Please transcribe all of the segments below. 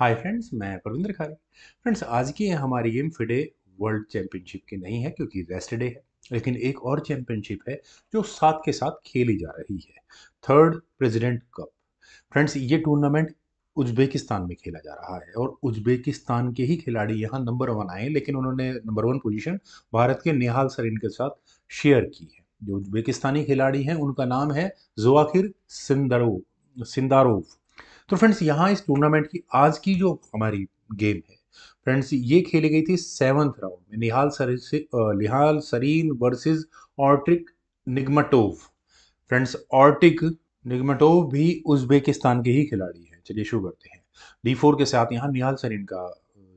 hi friends मैं परविंदर खारे friends आज की हमारी गेम फिडे वर्ल्ड चैंपियनशिप की नहीं है क्योंकि रेस्ट डे है लेकिन एक और चैंपियनशिप है जो साथ के साथ खेली जा रही है थर्ड प्रेसिडेंट कप फ्रेंड्स ये टूर्नामेंट उज्बेकिस्तान में खेला जा रहा है और उज्बेकिस्तान के ही खिलाड़ी यहाँ नंबर वन आए लेकिन उन्होंने नंबर वन पोजीशन भारत के निहाल सरीन के साथ शेयर की है जो उज्बेकिस्तानी खिलाड़ी हैं उनका नाम है जोआखिर सिंदरो सिंदारोव तो फ्रेंड्स यहाँ इस टूर्नामेंट की आज की जो हमारी गेम है फ्रेंड्स ये खेली गई थी सेवन्थ राउंड में निहाल सर से Nihal Sarin versus Ortik Nigmatov friends Ortik Nigmatov भी उज्बेकिस्तान के ही खिलाड़ी हैं चलिए शुरू करते हैं डी फोर के साथ यहाँ निहाल सरीन का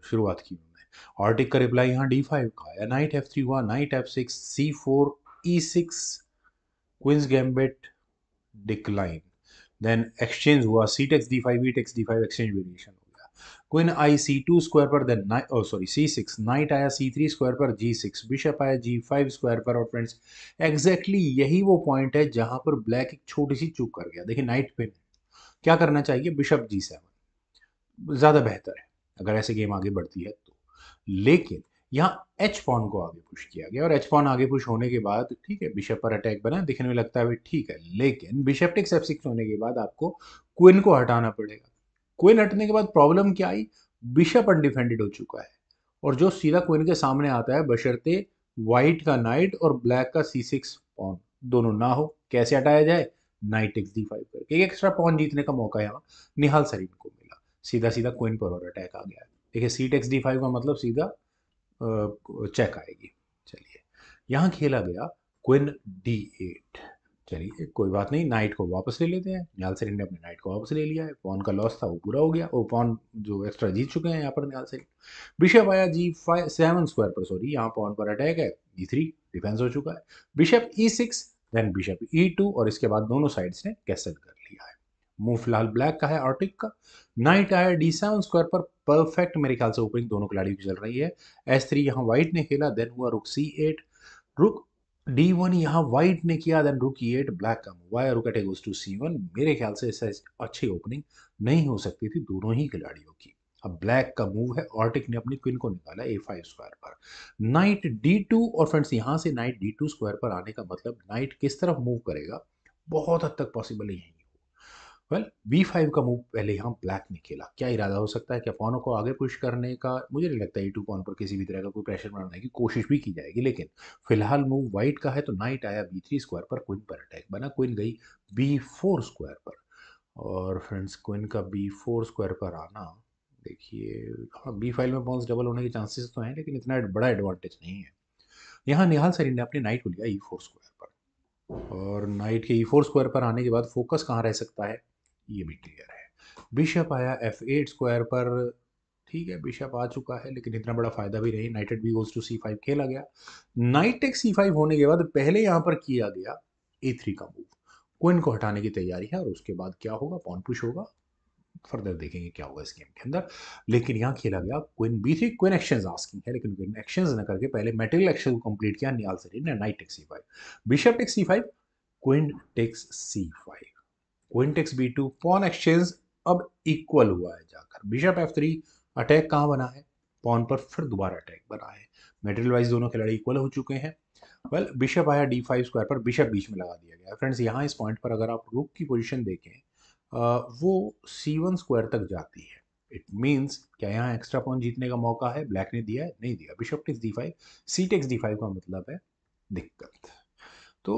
शुरुआत की उन्होंने ऑर्टिक का रिप्लाई यहाँ डी फाइव का आया नाइट एफ थ्री हुआ knight f six c four e six queen's gambit decline then exchange हुआ c takes D five takes D five exchange variation हो गया क्विन आई सी टू स्क्वायर पर then oh sorry c six knight आया c three square पर जी six bishop आया g five square पर और फ्रेंड्स एग्जैक्टली यही वो पॉइंट है जहां पर ब्लैक एक छोटी सी चूक कर गया देखिए नाइट पिन क्या करना चाहिए बिशप जी सेवन ज़्यादा बेहतर है अगर ऐसे गेम आगे बढ़ती है तो लेकिन यहाँ एच पॉन को आगे पुश किया गया और एच पॉन आगे पुश होने के बाद ठीक है बिशप पर अटैक बना दिखने में लगता है ठीक है लेकिन बिशप टेक सेफ सिक्स होने के बाद आपको क्विन को हटाना पड़ेगा क्विन हटने के बाद प्रॉब्लम क्या आई बिशप अनडिफेंडेड हो चुका है और जो सीधा क्विन के सामने आता है बशर्ते वाइट का नाइट और ब्लैक का सी सिक्स पॉन दोनों ना हो कैसे हटाया जाए नाइट एक्स डी फाइव करके एक्स्ट्रा पॉन जीतने का मौका यहाँ निहाल सरीन को मिला सीधा सीधा क्विन पर और अटैक आ गया देखिए सीट एक्स डी फाइव का मतलब सीधा चेक आएगी चलिए यहाँ खेला गया क्विन डी एट चलिए कोई बात नहीं नाइट को वापस ले लेते हैं न्यालसेन ने अपने नाइट को वापस ले लिया है पॉन का लॉस था वो पूरा हो गया और पॉन जो एक्स्ट्रा जीत चुके हैं यहाँ पर न्यालसेन बिशप आया जी फाइव सेवन स्क्वायर पर सॉरी यहाँ पॉन पर अटैक है जी थ्री डिफेंस हो चुका है bishop e six then bishop e two और इसके बाद दोनों साइड्स ने कैसल कर लिया है मुंह फिलहाल ब्लैक का है आर्टिक का नाइट आया डी सेवन स्क्वायर पर परफेक्ट मेरे ख्याल से ओपनिंग दोनों खिलाड़ियों की चल रही है एस थ्री यहाँ वाइट ने खेला देन हुआ rook c eight rook d one यहाँ वाइट ने किया then rook e eight black का मूव आया rook eight to C one मेरे ख्याल से ऐसा अच्छी ओपनिंग नहीं हो सकती थी दोनों ही खिलाड़ियों की अब ब्लैक का मूव है ऑर्टिक ने अपनी क्विन को निकाला ए फाइव स्क्वायर पर नाइट डी टू और फ्रेंड्स यहाँ से नाइट डी टू स्क्वायर पर आने का मतलब नाइट किस तरफ मूव करेगा बहुत हद तक पॉसिबल ही है वेल बी फाइव का मूव पहले यहाँ ब्लैक ने खेला क्या इरादा हो सकता है क्या पॉनों को आगे पुश करने का मुझे नहीं लगता ए टू पॉन पर किसी भी तरह का कोई प्रेशर बनाने की कोशिश भी की जाएगी लेकिन फिलहाल मूव वाइट का है तो नाइट आया बी थ्री स्क्वायर पर क्विन पर अटैक बना क्विन गई बी फोर स्क्वायर पर और फ्रेंड्स क्विन का बी फोर स्क्वायर पर आना देखिए हाँ बी फाइव में पॉन्स डबल होने के चांसेस तो हैं लेकिन इतना बड़ा एडवांटेज नहीं है यहाँ निहाल सरीन ने अपने नाइट को लिया ई फोर स्क्वायर पर और नाइट के ई फोर स्क्वायर पर आने के बाद फोकस कहाँ रह सकता है ये भी क्लियर है बिशप आया एफ एट स्क्वायर पर ठीक है बिशप आ चुका है लेकिन इतना बड़ा फायदा भी नहीं नाइट नाइटेड b goes to c five खेला गया नाइट टेक सी फाइव होने के बाद पहले यहाँ पर किया गया ए थ्री का मूव क्विन को हटाने की तैयारी है और उसके बाद क्या होगा पॉन पुश होगा फर्दर देखेंगे क्या होगा इस गेम के अंदर लेकिन यहाँ खेला गया queen b three queen action asking है लेकिन क्विन एक्शन न करके पहले मेटेरियल एक्शन को कंप्लीट किया नियाल सरीन ने knight takes c five bishop takes c five queen takes c five queen takes b two pawn exchange अब इक्वल हुआ है जाकर बिशप एफ थ्री अटैक कहाँ बना है पॉन पर फिर दोबारा अटैक बना है मेटेरियल वाइज दोनों खिलाड़ी इक्वल हो चुके हैं वेल well, बिशप आया डी फाइव स्क्वायर पर बिशप बीच में लगा दिया गया फ्रेंड्स यहाँ इस पॉइंट पर अगर आप रुक की पोजिशन देखें वो सी वन स्क्वायर तक जाती है इट मीन्स क्या यहाँ एक्स्ट्रा पॉइंट जीतने का मौका है ब्लैक ने दिया है नहीं दिया bishop takes D five C takes D five का मतलब है दिक्कत तो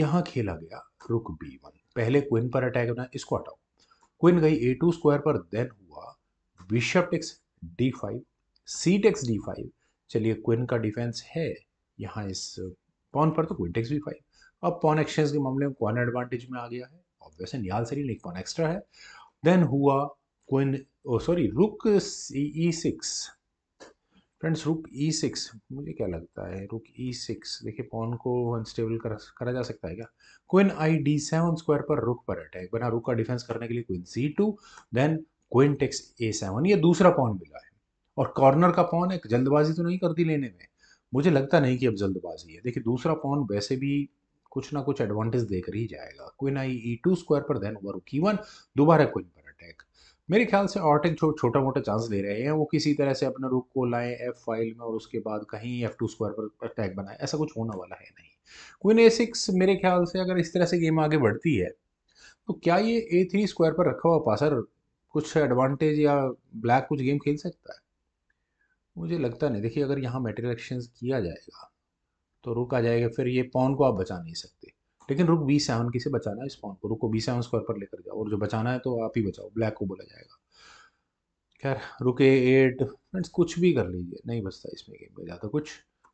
यहाँ खेला गया रुक बी वन पहले क्वीन पर अटैक होना इसको हटाओ क्वीन गई ए टू स्क्वायर पर देन हुआ bishop takes D five C takes D five चलिए क्वीन का डिफेंस है यहाँ इस पॉन पर तो क्वीन टेक्स बी फाइव अब पॉन एक्सचेंज के मामले में कौन एडवांटेज में आ गया है ऑब्वियसली निहाल सरी एक पॉन एक्स्ट्रा है देन हुआ queen oh sorry rook C ई सिक्स फ्रेंड्स रुक ई सिक्स मुझे क्या लगता है रुक ई सिक्स देखिए पॉन को अनस्टेबल करा करा जा सकता है क्या क्वीन आई डी सेवन स्क्वायर पर रुक पर अटैक बना रुक का डिफेंस करने के लिए queen C two then queen takes A seven ये दूसरा पॉन मिला है और कॉर्नर का पॉन है जल्दबाजी तो नहीं करती लेने में मुझे लगता नहीं कि अब जल्दबाजी है देखिए दूसरा पॉन वैसे भी कुछ ना कुछ एडवांटेज देकर ही जाएगा क्वीन आई ई टू स्क्वायर पर then over rook E one दोबारा क्वीन मेरे ख्याल से ऑर्टिंग एंड छोटा मोटा चांस ले रहे हैं वो किसी तरह से अपने रुख को लाएं एफ फाइल में और उसके बाद कहीं एफ टू स्क्वायर पर अटैक बनाए ऐसा कुछ होने वाला है नहीं क्वीन ए सिक्स मेरे ख्याल से अगर इस तरह से गेम आगे बढ़ती है तो क्या ये ए थ्री स्क्वायर पर रखा हुआ पासर कुछ एडवांटेज या ब्लैक कुछ गेम खेल सकता है मुझे लगता नहीं देखिए अगर यहाँ मेटेरियल एक्सचेंज किया जाएगा तो रुक आ जाएगा फिर ये पॉन को आप बचा नहीं सकते लेकिन रुक बी सेवन किसे बचाना है इस पॉन को रुक को बी सेवन स्क्वायर पर लेकर जाओ और जो बचाना है तो आप ही बचाओ ब्लैक को बोला जाएगा खैर रुक ए एट फ्रेंड्स कुछ भी कर लीजिए नहीं बचता इसमें गेम में ज़्यादा तो कुछ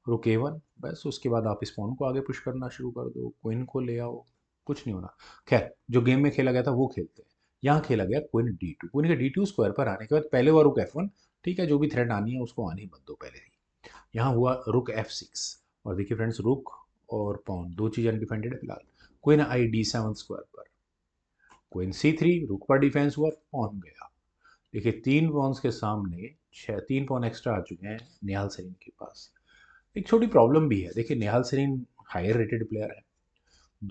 रुक ए वन बस उसके बाद आप इस पॉन को आगे पुश करना शुरू कर दो क्विन को ले आओ कुछ नहीं होना खैर जो गेम में खेला गया था वो खेलते हैं यहाँ खेला गया क्विन डी टू क्विन के डी टू स्क्वायर पर आने के बाद पहले हुआ रुक एफ वन ठीक है जो भी थ्रेड आनी है उसको आनी मत दो पहले ही यहाँ हुआ रुक एफ सिक्स और देखिए फ्रेंड्स रुक और पॉन दो चीज़ अनडिफेंडेड है फिलहाल क्वीन आई डी सेवन स्क्वायर पर क्वीन सी थ्री रुक पर डिफेंस हुआ पॉन गया देखिए तीन पॉन्स के सामने छः तीन पॉन एक्स्ट्रा आ चुके हैं निहाल सरीन के पास एक छोटी प्रॉब्लम भी है देखिए Nihal Sarin higher rated player है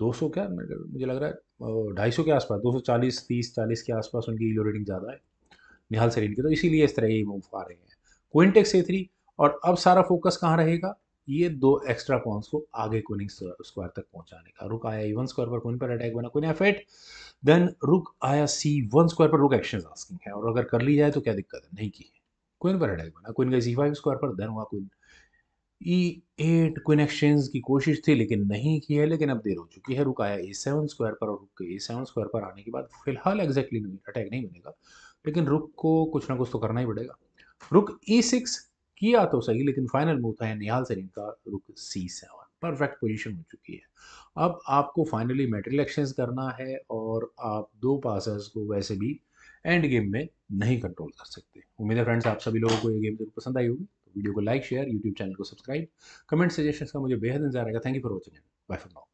200 क्या मुझे लग रहा है ढाई सौ के आसपास 240 30 40 के आसपास उनकी ईलो रेटिंग ज़्यादा है निहाल सरीन की तो इसीलिए इस तरह ये मूव आ रहे हैं क्विंटेक्स ए थ्री और अब सारा फोकस कहाँ रहेगा ये दो एक्स्ट्रा पॉन्स को आगे कोनिंग स्क्वायर तक पहुंचाने का रुक आया ई वन स्क्वायर पर क्वीन पर अटैक बना queen F eight then rook आया सी वन स्क्वायर पर रुक एक्शन आस्किंग है और अगर कर ली जाए तो क्या दिक्कत है नहीं की है क्वीन पर अटैक बना क्वीन गई सी फाइव स्क्वायर पर देन हुआ queen E eight queen exchange की कोशिश थी लेकिन नहीं की है लेकिन अब देर हो चुकी है रुक आया ए सेवन स्क्वायर पर और रुक के ए सेवन स्क्वायर पर आने के बाद फिलहाल एग्जैक्टली अटैक नहीं बनेगा लेकिन रुक को कुछ ना कुछ तो करना ही पड़ेगा रुक ई e सिक्स किया तो सही लेकिन फाइनल मूव था निहाल सरीन का रुक सी सेवन परफेक्ट पोजीशन हो चुकी है अब आपको फाइनली मेटल एक्सचेंज करना है और आप दो पासर्स को वैसे भी एंड गेम में नहीं कंट्रोल कर सकते उम्मीद है फ्रेंड्स आप सभी लोगों को ये गेम जरूर पसंद आई होगी तो वीडियो को लाइक शेयर यूट्यूब चैनल को सब्सक्राइब कमेंट सजेशन का मुझे बेहद इंतजार आएगा thank you for watching bye for now